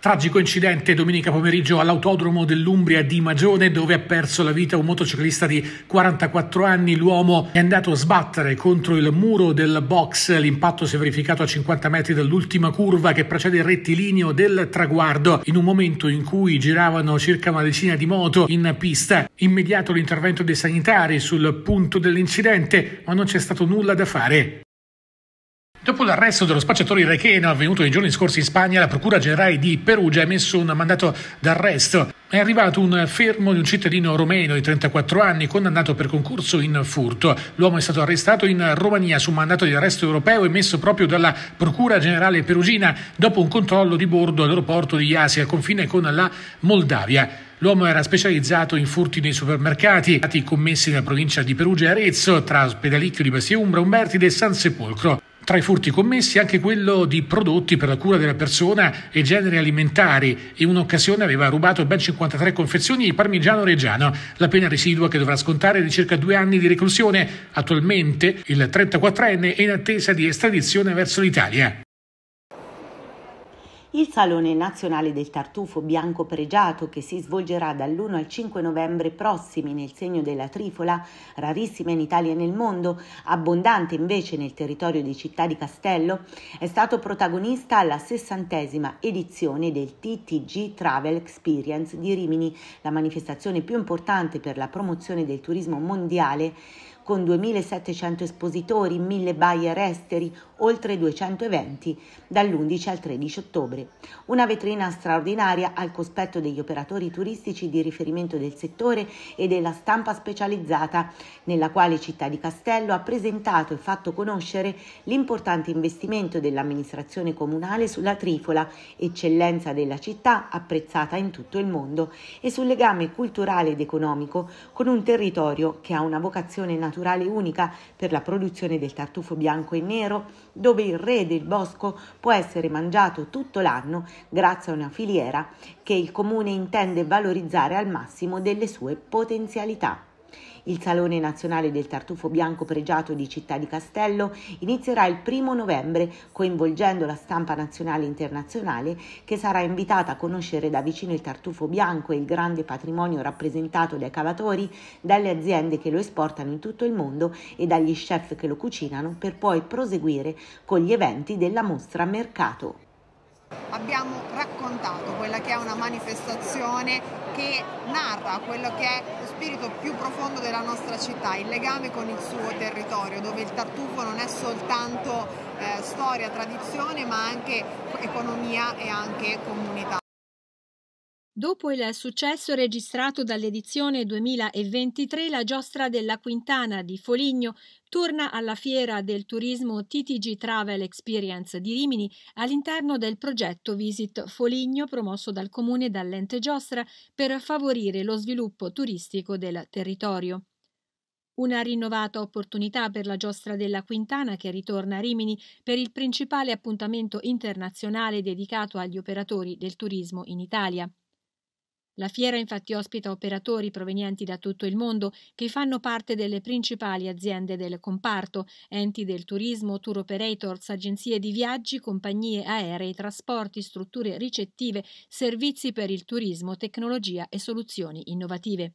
Tragico incidente domenica pomeriggio all'autodromo dell'Umbria di Magione dove ha perso la vita un motociclista di 44 anni. L'uomo è andato a sbattere contro il muro del box. L'impatto si è verificato a 50 metri dall'ultima curva che precede il rettilineo del traguardo in un momento in cui giravano circa una decina di moto in pista. Immediato l'intervento dei sanitari sul punto dell'incidente ma non c'è stato nulla da fare. Dopo l'arresto dello spacciatore iracheno avvenuto nei giorni scorsi in Spagna, la Procura Generale di Perugia ha emesso un mandato d'arresto. È arrivato un fermo di un cittadino romeno di 34 anni condannato per concorso in furto. L'uomo è stato arrestato in Romania su un mandato di arresto europeo emesso proprio dalla Procura Generale perugina dopo un controllo di bordo all'aeroporto di Iasi al confine con la Moldavia. L'uomo era specializzato in furti nei supermercati, commessi nella provincia di Perugia e Arezzo, tra Spedalicchio di Bastia Umbra, Umberti e San Sepolcro. Tra i furti commessi anche quello di prodotti per la cura della persona e generi alimentari. In un'occasione aveva rubato ben 53 confezioni di parmigiano reggiano. La pena residua che dovrà scontare è di circa due anni di reclusione. Attualmente il 34enne è in attesa di estradizione verso l'Italia il Salone Nazionale del Tartufo Bianco Pregiato, che si svolgerà dall'1 al 5 novembre prossimi nel segno della trifola, rarissima in Italia e nel mondo, abbondante invece nel territorio di Città di Castello, è stato protagonista alla sessantesima edizione del TTG Travel Experience di Rimini, la manifestazione più importante per la promozione del turismo mondiale con 2.700 espositori, 1.000 buyer esteri, oltre 200 eventi dall'11 al 13 ottobre. Una vetrina straordinaria al cospetto degli operatori turistici di riferimento del settore e della stampa specializzata, nella quale Città di Castello ha presentato e fatto conoscere l'importante investimento dell'amministrazione comunale sulla Trifola, eccellenza della città apprezzata in tutto il mondo, e sul legame culturale ed economico con un territorio che ha una vocazione naturale naturale unica per la produzione del tartufo bianco e nero, dove il re del bosco può essere mangiato tutto l'anno grazie a una filiera che il comune intende valorizzare al massimo delle sue potenzialità. Il Salone Nazionale del Tartufo Bianco Pregiato di Città di Castello inizierà il primo novembre, coinvolgendo la stampa nazionale e internazionale che sarà invitata a conoscere da vicino il tartufo bianco e il grande patrimonio rappresentato dai cavatori, dalle aziende che lo esportano in tutto il mondo e dagli chef che lo cucinano per poi proseguire con gli eventi della mostra Mercato. Abbiamo raccontato quella che è una manifestazione che narra quello che è lo spirito più profondo della nostra città, il legame con il suo territorio, dove il tartufo non è soltanto eh, storia, tradizione, ma anche economia e anche comunità. Dopo il successo registrato dall'edizione 2023, la giostra della Quintana di Foligno torna alla fiera del turismo TTG Travel Experience di Rimini all'interno del progetto Visit Foligno promosso dal comune e dall'ente giostra per favorire lo sviluppo turistico del territorio. Una rinnovata opportunità per la giostra della Quintana che ritorna a Rimini per il principale appuntamento internazionale dedicato agli operatori del turismo in Italia. La fiera infatti ospita operatori provenienti da tutto il mondo che fanno parte delle principali aziende del comparto, enti del turismo, tour operators, agenzie di viaggi, compagnie aeree, trasporti, strutture ricettive, servizi per il turismo, tecnologia e soluzioni innovative.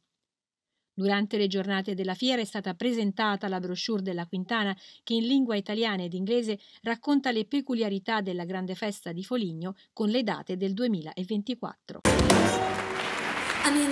Durante le giornate della fiera è stata presentata la brochure della Quintana che in lingua italiana ed inglese racconta le peculiarità della grande festa di Foligno con le date del 2024.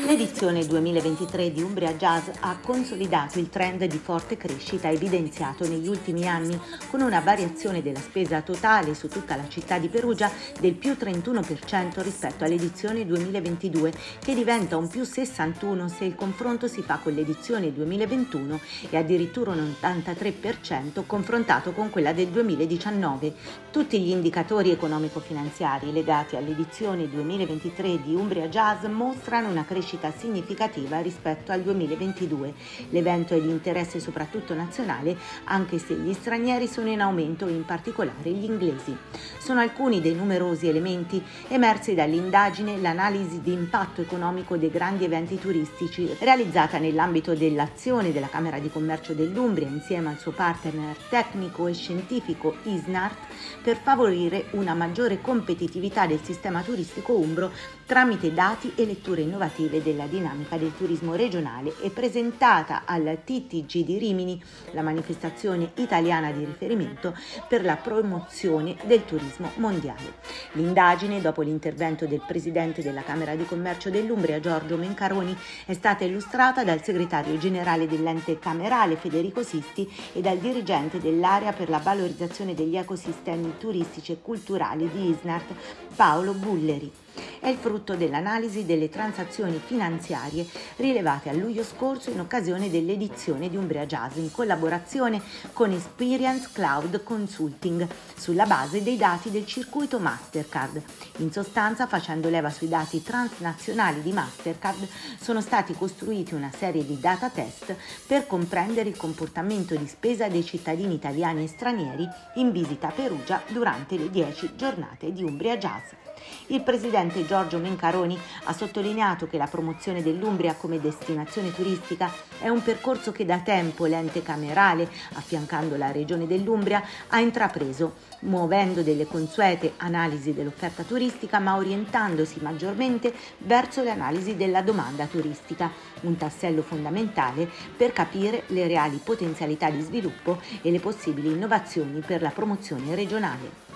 L'edizione 2023 di Umbria Jazz ha consolidato il trend di forte crescita evidenziato negli ultimi anni, con una variazione della spesa totale su tutta la città di Perugia del più 31% rispetto all'edizione 2022, che diventa un più 61 se il confronto si fa con l'edizione 2021 e addirittura un 83% confrontato con quella del 2019. Tutti gli indicatori economico-finanziari legati all'edizione 2023 di Umbria Jazz mostrano una crescita significativa rispetto al 2022. L'evento è di interesse soprattutto nazionale, anche se gli stranieri sono in aumento, in particolare gli inglesi. Sono alcuni dei numerosi elementi emersi dall'indagine L'analisi di impatto economico dei grandi eventi turistici realizzata nell'ambito dell'azione della Camera di Commercio dell'Umbria insieme al suo partner tecnico e scientifico ISNART per favorire una maggiore competitività del sistema turistico umbro tramite dati e letture innovative informative della dinamica del turismo regionale e presentata al TTG di Rimini, la manifestazione italiana di riferimento per la promozione del turismo mondiale. L'indagine, dopo l'intervento del presidente della Camera di Commercio dell'Umbria, Giorgio Mencaroni, è stata illustrata dal segretario generale dell'ente camerale Federico Sisti e dal dirigente dell'area per la valorizzazione degli ecosistemi turistici e culturali di Isnart, Paolo Bulleri. È il frutto dell'analisi delle transazioni finanziarie rilevate a luglio scorso in occasione dell'edizione di Umbria Jazz in collaborazione con Experience Cloud Consulting sulla base dei dati del circuito Mastercard. In sostanza, facendo leva sui dati transnazionali di Mastercard, sono stati costruiti una serie di data test per comprendere il comportamento di spesa dei cittadini italiani e stranieri in visita a Perugia durante le 10 giornate di Umbria Jazz. Il presidente Giorgio Mencaroni ha sottolineato che la promozione dell'Umbria come destinazione turistica è un percorso che da tempo l'ente camerale, affiancando la regione dell'Umbria, ha intrapreso, muovendo delle consuete analisi dell'offerta turistica ma orientandosi maggiormente verso l'analisi della domanda turistica, un tassello fondamentale per capire le reali potenzialità di sviluppo e le possibili innovazioni per la promozione regionale.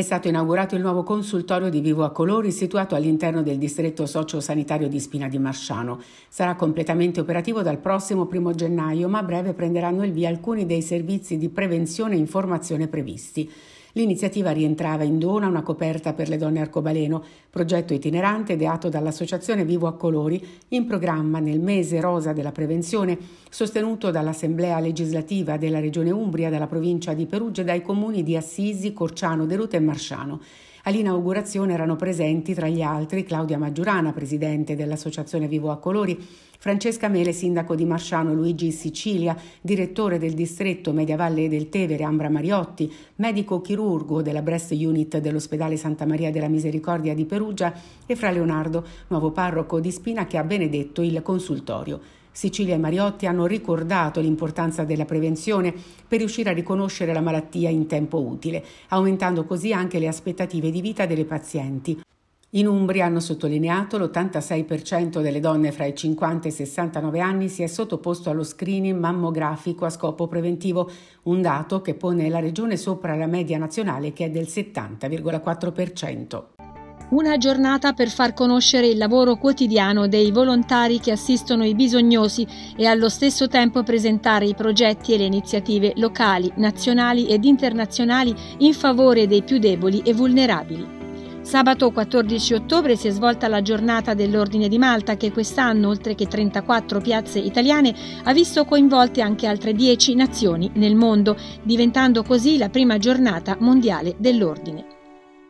È stato inaugurato il nuovo consultorio di Vivo a Colori situato all'interno del distretto socio-sanitario di Spina di Marciano. Sarà completamente operativo dal prossimo 1 gennaio, ma a breve prenderanno il via alcuni dei servizi di prevenzione e informazione previsti. L'iniziativa rientrava in dona una coperta per le donne arcobaleno, progetto itinerante ideato dall'associazione Vivo a Colori, in programma nel mese rosa della prevenzione, sostenuto dall'Assemblea legislativa della Regione Umbria, dalla provincia di Perugia e dai comuni di Assisi, Corciano, Deruta e Marciano. All'inaugurazione erano presenti tra gli altri Claudia Maggiurana, presidente dell'Associazione Vivo a Colori, Francesca Mele, sindaco di Marciano, Luigi Sicilia, direttore del distretto Media Valle del Tevere, Ambra Mariotti, medico chirurgo della Breast Unit dell'ospedale Santa Maria della Misericordia di Perugia e Fra Leonardo, nuovo parroco di Spina che ha benedetto il consultorio. Sicilia e Mariotti hanno ricordato l'importanza della prevenzione per riuscire a riconoscere la malattia in tempo utile, aumentando così anche le aspettative di vita delle pazienti. In Umbria hanno sottolineato l'86% delle donne fra i 50 e i 69 anni si è sottoposto allo screening mammografico a scopo preventivo, un dato che pone la regione sopra la media nazionale che è del 70,4%. Una giornata per far conoscere il lavoro quotidiano dei volontari che assistono i bisognosi e allo stesso tempo presentare i progetti e le iniziative locali, nazionali ed internazionali in favore dei più deboli e vulnerabili. Sabato 14 ottobre si è svolta la giornata dell'Ordine di Malta che quest'anno, oltre che 34 piazze italiane, ha visto coinvolte anche altre 10 nazioni nel mondo, diventando così la prima giornata mondiale dell'Ordine.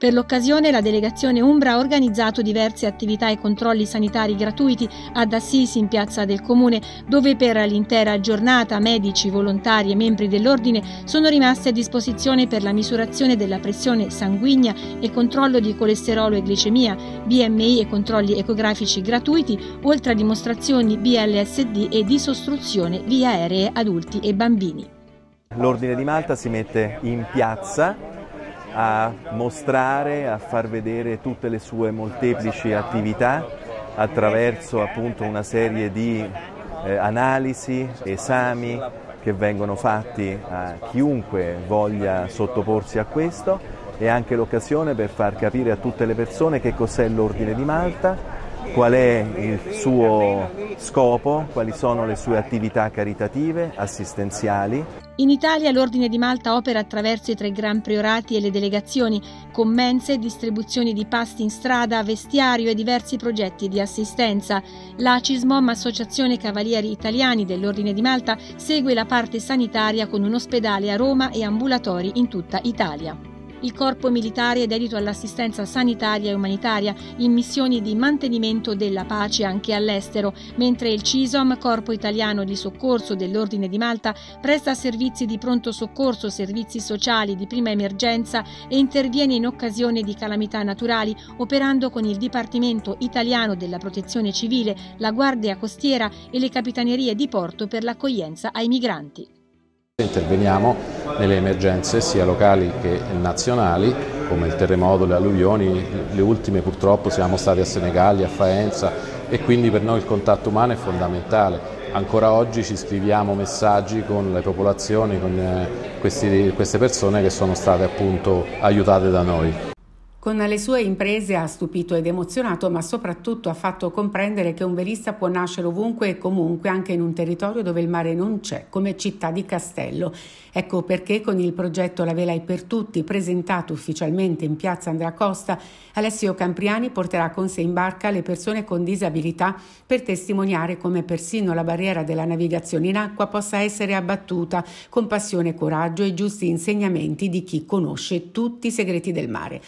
Per l'occasione la delegazione Umbra ha organizzato diverse attività e controlli sanitari gratuiti ad Assisi in piazza del comune, dove per l'intera giornata medici, volontari e membri dell'ordine sono rimasti a disposizione per la misurazione della pressione sanguigna e controllo di colesterolo e glicemia, BMI e controlli ecografici gratuiti, oltre a dimostrazioni BLSD e disostruzione via aeree adulti e bambini. L'Ordine di Malta si mette in piazza a mostrare, a far vedere tutte le sue molteplici attività attraverso appunto una serie di eh, analisi, esami che vengono fatti a chiunque voglia sottoporsi a questo e anche l'occasione per far capire a tutte le persone che cos'è l'Ordine di Malta, qual è il suo scopo, quali sono le sue attività caritative, assistenziali. In Italia l'Ordine di Malta opera attraverso i tre gran priorati e le delegazioni, con mense, distribuzioni di pasti in strada, vestiario e diversi progetti di assistenza. La CISMOM, Associazione Cavalieri Italiani dell'Ordine di Malta, segue la parte sanitaria con un ospedale a Roma e ambulatori in tutta Italia. Il corpo militare è dedito all'assistenza sanitaria e umanitaria in missioni di mantenimento della pace anche all'estero, mentre il CISOM, Corpo Italiano di Soccorso dell'Ordine di Malta, presta servizi di pronto soccorso, servizi sociali di prima emergenza e interviene in occasione di calamità naturali, operando con il Dipartimento Italiano della Protezione Civile, la Guardia Costiera e le Capitanerie di Porto per l'accoglienza ai migranti. Interveniamo nelle emergenze sia locali che nazionali come il terremoto, le alluvioni, le ultime purtroppo siamo stati a Senegali, a Faenza e quindi per noi il contatto umano è fondamentale. Ancora oggi ci scriviamo messaggi con le popolazioni, con eh, questi, queste persone che sono state appunto aiutate da noi. Con le sue imprese ha stupito ed emozionato, ma soprattutto ha fatto comprendere che un velista può nascere ovunque e comunque, anche in un territorio dove il mare non c'è, come città di Castello. Ecco perché con il progetto La Vela è per tutti, presentato ufficialmente in piazza Andrea Costa, Alessio Campriani porterà con sé in barca le persone con disabilità per testimoniare come persino la barriera della navigazione in acqua possa essere abbattuta con passione, coraggio e giusti insegnamenti di chi conosce tutti i segreti del mare.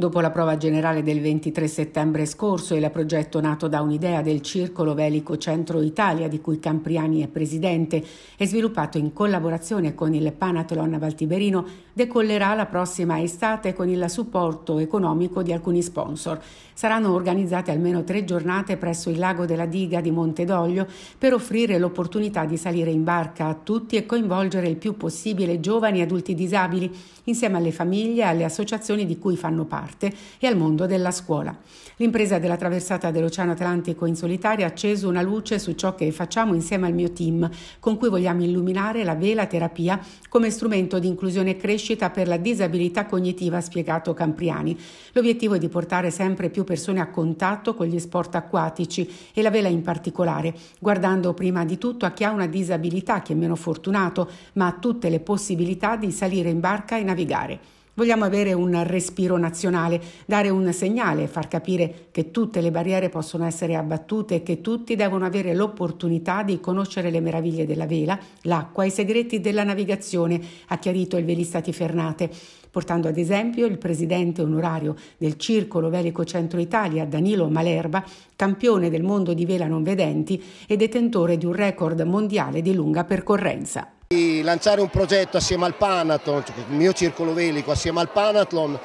Dopo la prova generale del 23 settembre scorso e il progetto nato da un'idea del Circolo Velico Centro Italia, di cui Campriani è presidente, e sviluppato in collaborazione con il Panathlon Valtiberino, decollerà la prossima estate con il supporto economico di alcuni sponsor. Saranno organizzate almeno tre giornate presso il lago della diga di Montedoglio per offrire l'opportunità di salire in barca a tutti e coinvolgere il più possibile giovani e adulti disabili, insieme alle famiglie e alle associazioni di cui fanno parte dell'arte e al mondo della scuola. L'impresa della traversata dell'Oceano Atlantico in solitaria ha acceso una luce su ciò che facciamo insieme al mio team, con cui vogliamo illuminare la vela terapia come strumento di inclusione e crescita per la disabilità cognitiva, ha spiegato Campriani. L'obiettivo è di portare sempre più persone a contatto con gli sport acquatici e la vela in particolare, guardando prima di tutto a chi ha una disabilità, chi è meno fortunato, ma a tutte le possibilità di salire in barca e navigare. Vogliamo avere un respiro nazionale, dare un segnale, far capire che tutte le barriere possono essere abbattute e che tutti devono avere l'opportunità di conoscere le meraviglie della vela, l'acqua, e i segreti della navigazione, ha chiarito il velista Tifernate, portando ad esempio il presidente onorario del Circolo Velico Centro Italia, Danilo Malerba, campione del mondo di vela non vedenti e detentore di un record mondiale di lunga percorrenza. Di lanciare un progetto assieme al Panathlon, cioè il mio circolo velico assieme al Panathlon,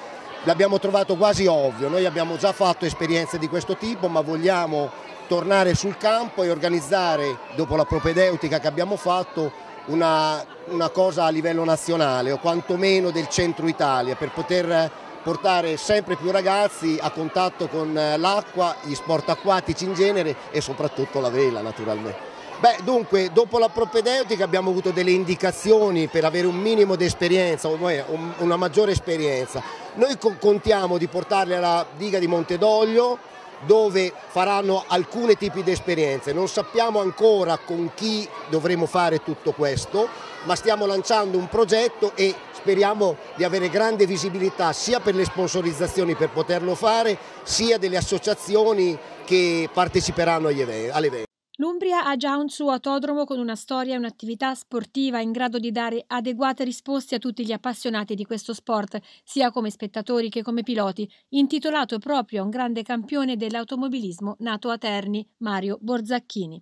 l'abbiamo trovato quasi ovvio, noi abbiamo già fatto esperienze di questo tipo ma vogliamo tornare sul campo e organizzare, dopo la propedeutica che abbiamo fatto, una, una cosa a livello nazionale o quantomeno del centro Italia per poter portare sempre più ragazzi a contatto con eh, l'acqua, gli sport acquatici in genere e soprattutto la vela naturalmente. Beh, dunque, dopo la propedeutica abbiamo avuto delle indicazioni per avere un minimo di esperienza, una maggiore esperienza. Noi contiamo di portarle alla diga di Montedoglio dove faranno alcuni tipi di esperienze. Non sappiamo ancora con chi dovremo fare tutto questo, ma stiamo lanciando un progetto e speriamo di avere grande visibilità sia per le sponsorizzazioni per poterlo fare, sia delle associazioni che parteciperanno all'evento. L'Umbria ha già un suo autodromo con una storia e un'attività sportiva in grado di dare adeguate risposte a tutti gli appassionati di questo sport, sia come spettatori che come piloti, intitolato proprio a un grande campione dell'automobilismo nato a Terni, Mario Borzacchini.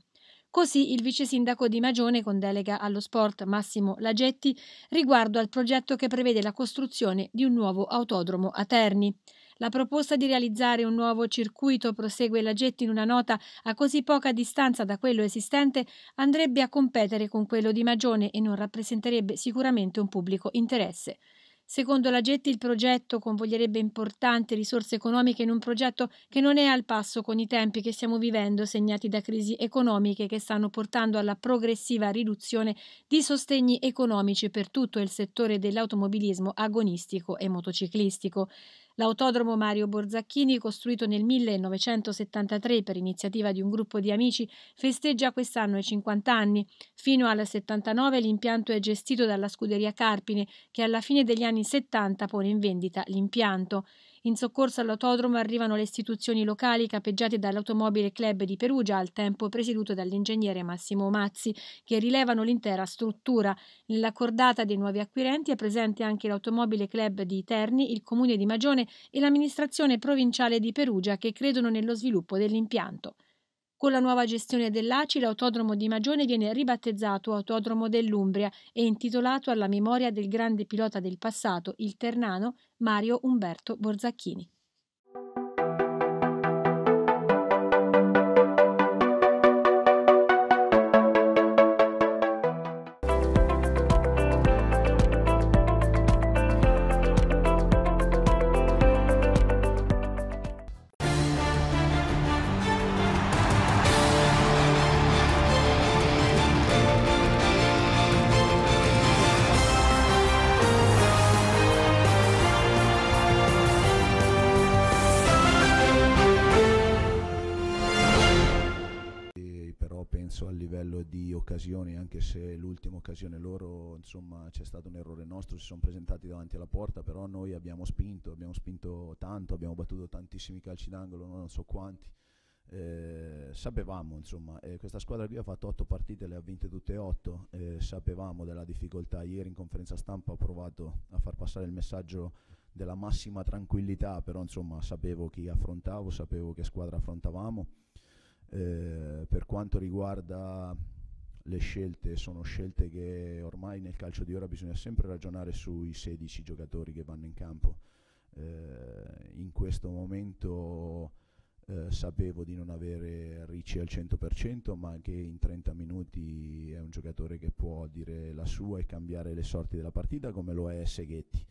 Così il vice sindaco di Magione, con delega allo sport Massimo Lagetti, riguardo al progetto che prevede la costruzione di un nuovo autodromo a Terni. La proposta di realizzare un nuovo circuito, prosegue Lagetti in una nota, a così poca distanza da quello esistente, andrebbe a competere con quello di Magione e non rappresenterebbe sicuramente un pubblico interesse. Secondo la Getti il progetto convoglierebbe importanti risorse economiche in un progetto che non è al passo con i tempi che stiamo vivendo, segnati da crisi economiche che stanno portando alla progressiva riduzione di sostegni economici per tutto il settore dell'automobilismo agonistico e motociclistico. L'autodromo Mario Borzacchini, costruito nel 1973 per iniziativa di un gruppo di amici, festeggia quest'anno i 50 anni. Fino al 79 l'impianto è gestito dalla scuderia Carpine, che alla fine degli anni 70 pone in vendita l'impianto. In soccorso all'autodromo arrivano le istituzioni locali capeggiate dall'Automobile Club di Perugia, al tempo presieduto dall'ingegnere Massimo Mazzi, che rilevano l'intera struttura. Nella cordata dei nuovi acquirenti è presente anche l'Automobile Club di Terni, il Comune di Magione e l'amministrazione provinciale di Perugia che credono nello sviluppo dell'impianto. Con la nuova gestione dell'ACI l'autodromo di Magione viene ribattezzato Autodromo dell'Umbria e intitolato alla memoria del grande pilota del passato, il ternano Mario Umberto Borzacchini. anche se l'ultima occasione loro, insomma, c'è stato un errore nostro, si sono presentati davanti alla porta, però noi abbiamo spinto, abbiamo spinto tanto, abbiamo battuto tantissimi calci d'angolo, non so quanti. Eh, sapevamo, insomma, eh, questa squadra qui ha fatto otto partite, le ha vinte tutte e otto, eh, sapevamo della difficoltà. Ieri in conferenza stampa ho provato a far passare il messaggio della massima tranquillità, però insomma sapevo chi affrontavo, sapevo che squadra affrontavamo. Eh, per quanto riguarda le scelte sono scelte che ormai nel calcio di ora bisogna sempre ragionare sui 16 giocatori che vanno in campo. Eh, in questo momento eh, sapevo di non avere Ricci al 100%, ma che in 30 minuti è un giocatore che può dire la sua e cambiare le sorti della partita come lo è Seghetti.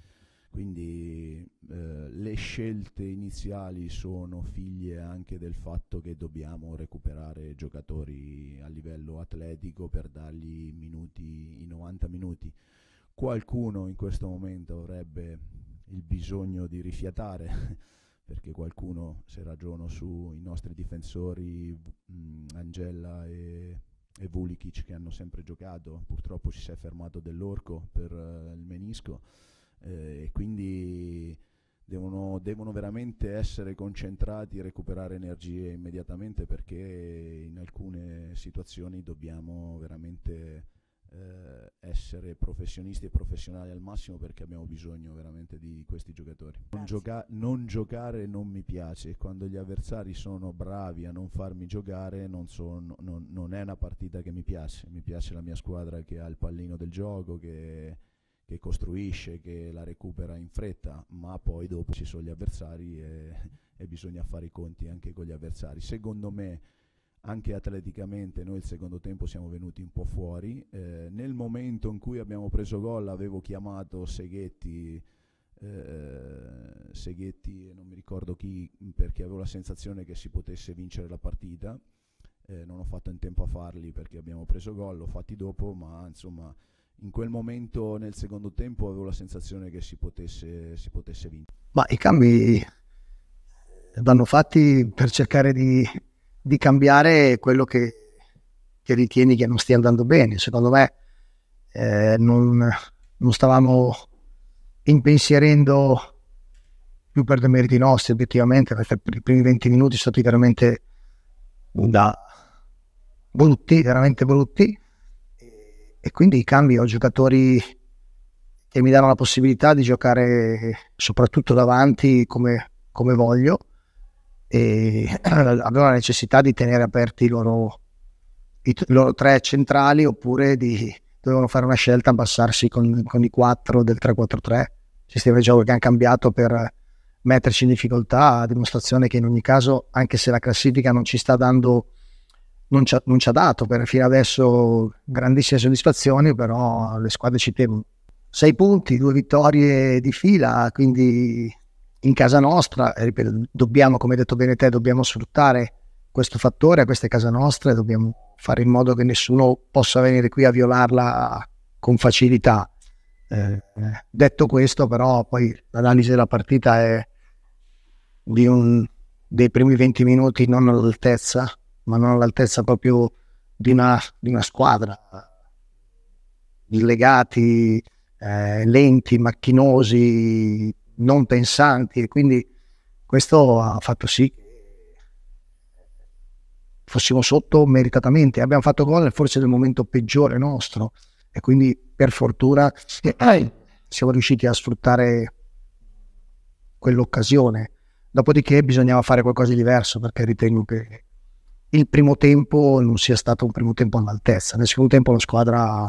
Quindi eh, le scelte iniziali sono figlie anche del fatto che dobbiamo recuperare giocatori a livello atletico per dargli minuti, i 90 minuti. Qualcuno in questo momento avrebbe il bisogno di rifiatare perché qualcuno se ragiono sui nostri difensori mh, Angela e, e Vulikic che hanno sempre giocato, purtroppo si è fermato dell'orco per uh, il menisco eh, e quindi devono, devono, veramente essere concentrati, e recuperare energie immediatamente perché in alcune situazioni dobbiamo veramente eh, essere professionisti e professionali al massimo perché abbiamo bisogno veramente di questi giocatori. Non, gioca non giocare non mi piace, quando gli avversari sono bravi a non farmi giocare non, sono, non, non è una partita che mi piace, mi piace la mia squadra che ha il pallino del gioco, che che costruisce, che la recupera in fretta, ma poi dopo ci sono gli avversari e, e bisogna fare i conti anche con gli avversari. Secondo me anche atleticamente noi il secondo tempo siamo venuti un po' fuori. Eh, nel momento in cui abbiamo preso gol avevo chiamato Seghetti, eh, Seghetti non mi ricordo chi, perché avevo la sensazione che si potesse vincere la partita. Eh, non ho fatto in tempo a farli perché abbiamo preso gol, l'ho fatti dopo, ma insomma in quel momento nel secondo tempo avevo la sensazione che si potesse, si potesse vincere. Ma i cambi eh, vanno fatti per cercare di, di cambiare quello che, che, ritieni che non stia andando bene. Secondo me eh, non, non, stavamo impensierendo più per dei meriti nostri, effettivamente, perché per i primi 20 minuti sono stati veramente da brutti, veramente brutti e quindi i cambi ho giocatori che mi danno la possibilità di giocare soprattutto davanti come, come voglio e abbiamo la necessità di tenere aperti i loro, i, i loro tre centrali oppure di, dovevano fare una scelta abbassarsi con, con i quattro del 3-4-3 sistema di gioco che hanno cambiato per metterci in difficoltà a dimostrazione che in ogni caso anche se la classifica non ci sta dando non ci, ha, non ci ha dato per fino adesso grandissime soddisfazioni, però le squadre ci temono. Sei punti, due vittorie di fila, quindi in casa nostra, ripeto, dobbiamo, come detto bene te, dobbiamo sfruttare questo fattore, questa è casa nostra e dobbiamo fare in modo che nessuno possa venire qui a violarla con facilità. Eh, detto questo, però, poi l'analisi della partita è di un, dei primi 20 minuti non all'altezza ma non all'altezza proprio di una, di una squadra. Illegati, eh, lenti, macchinosi, non pensanti e quindi questo ha fatto sì che fossimo sotto meritatamente. Abbiamo fatto gol forse nel momento peggiore nostro e quindi per fortuna siamo riusciti a sfruttare quell'occasione. Dopodiché bisognava fare qualcosa di diverso perché ritengo che il primo tempo non sia stato un primo tempo all'altezza. Nel secondo tempo la squadra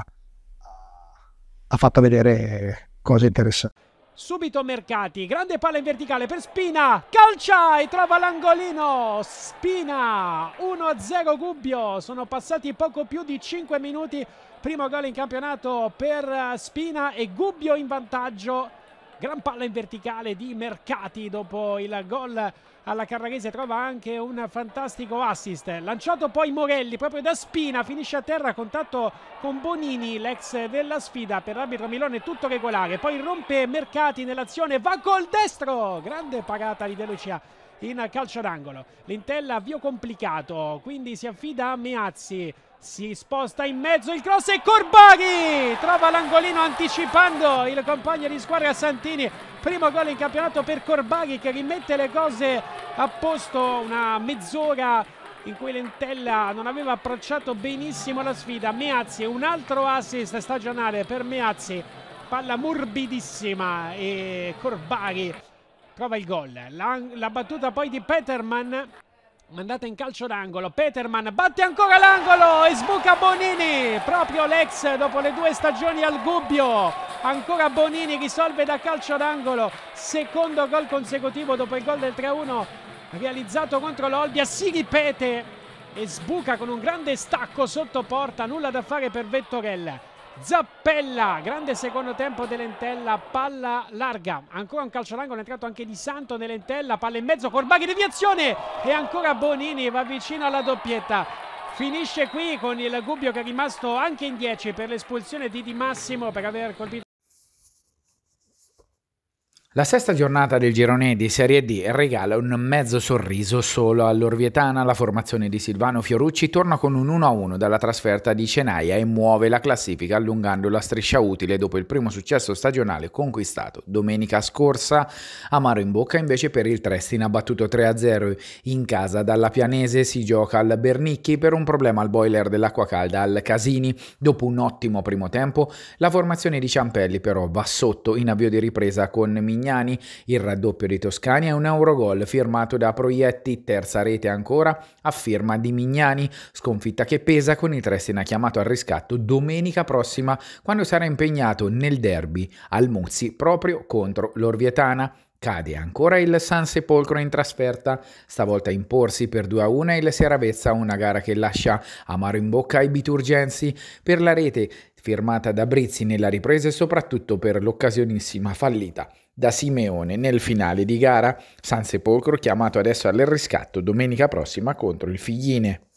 ha fatto vedere cose interessanti. Subito Mercati, grande palla in verticale per Spina, calcia e trova l'angolino. Spina 1-0 Gubbio, sono passati poco più di 5 minuti, primo gol in campionato per Spina e Gubbio in vantaggio. Gran palla in verticale di Mercati dopo il gol alla Carraghese trova anche un fantastico assist lanciato poi Morelli proprio da Spina finisce a terra contatto con Bonini l'ex della sfida per l'arbitro Milone tutto regolare poi rompe Mercati nell'azione va col destro grande parata di De Lucia in calcio d'angolo. L'Intella avvio complicato, quindi si affida a Meazzi. Si sposta in mezzo il cross e Corbaghi trova l'angolino anticipando il compagno di squadra Santini. Primo gol in campionato per Corbaghi che rimette le cose a posto una mezz'ora in cui Lentella non aveva approcciato benissimo la sfida. Meazzi, un altro assist stagionale per Meazzi, palla morbidissima e Corbaghi trova il gol. La, la battuta poi di Peterman, mandata in calcio d'angolo. Peterman batte ancora l'angolo e sbuca Bonini, proprio l'ex dopo le due stagioni al Gubbio. Ancora Bonini risolve da calcio d'angolo, secondo gol consecutivo dopo il gol del 3-1 realizzato contro l'Olbia. Si ripete e sbuca con un grande stacco sotto porta, nulla da fare per Vettorella. Zappella, grande secondo tempo dell'Entella, palla larga, ancora un calcio all'angolo, è entrato anche Di Santo nell'Entella, palla in mezzo, Corbaghi deviazione e ancora Bonini va vicino alla doppietta. Finisce qui con il Gubbio che è rimasto anche in 10 per l'espulsione di Di Massimo per aver colpito la sesta giornata del girone di Serie D regala un mezzo sorriso solo all'Orvietana. La formazione di Silvano Fiorucci torna con un 1-1 dalla trasferta di Cenaia e muove la classifica allungando la striscia utile dopo il primo successo stagionale conquistato domenica scorsa. Amaro in bocca invece per il Trestina battuto 3-0 in casa dalla Pianese si gioca al Bernicchi per un problema al boiler dell'acqua calda al Casini. Dopo un ottimo primo tempo la formazione di Ciampelli però va sotto in avvio di ripresa con Mignano Grignani, il raddoppio dei Toscani è un Eurogol firmato da Proietti, terza rete ancora a firma di Mignani, sconfitta che pesa con il Trestina chiamato al riscatto domenica prossima quando sarà impegnato nel derby al Muzzi proprio contro l'Orvietana. Cade ancora il San Sepolcro in trasferta, stavolta imporsi per 2-1 il Seravezza, una gara che lascia amaro in bocca ai biturgensi. Per la rete firmata da Brizzi nella ripresa e soprattutto per l'occasionissima fallita da Simeone nel finale di gara. San Sepolcro chiamato adesso al riscatto domenica prossima contro il Figline.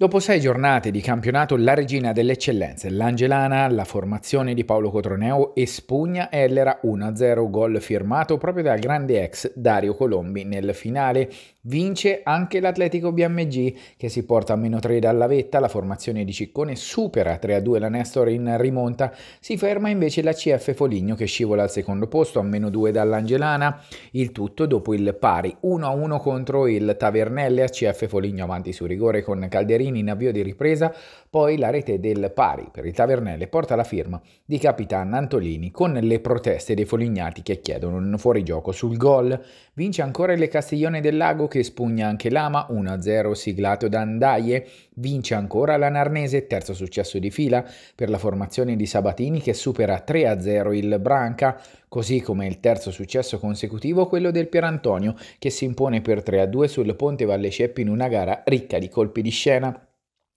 Dopo sei giornate di campionato, la regina delle eccellenze, l'Angelana, la formazione di Paolo Cotroneo e Spugna Ellera 1-0, gol firmato proprio dal grande ex Dario Colombi nel finale. Vince anche l'Atletico BMG che si porta a meno 3 dalla vetta, la formazione di Ciccone supera 3-2 la Nestor in rimonta, si ferma invece la CF Foligno che scivola al secondo posto a meno 2 dall'Angelana, il tutto dopo il pari 1-1 contro il Tavernelle a CF Foligno avanti su rigore con Calderini Berlino in avvio di ripresa, poi la rete del pari per il Tavernelle porta la firma di Capitan Antolini con le proteste dei folignati che chiedono un fuorigioco sul gol. Vince ancora il Castiglione del Lago che spugna anche l'Ama 1-0 siglato da Andaie Vince ancora la Narnese, terzo successo di fila per la formazione di Sabatini che supera 3-0 il Branca, così come il terzo successo consecutivo quello del Pierantonio che si impone per 3-2 sul Ponte Valle Ceppi in una gara ricca di colpi di scena.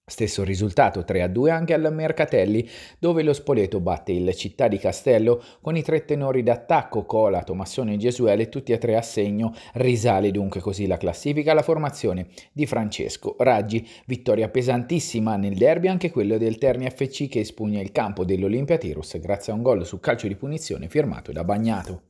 Stesso risultato 3-2 a anche al Mercatelli, dove lo Spoleto batte il Città di Castello con i tre tenori d'attacco Cola, Tommassone e Gesuele, tutti e tre a segno. Risale dunque così la classifica alla formazione di Francesco Raggi. Vittoria pesantissima nel derby anche quello del Terni FC che espugna il campo dell'Olimpia Tirus grazie a un gol su calcio di punizione firmato da Bagnato.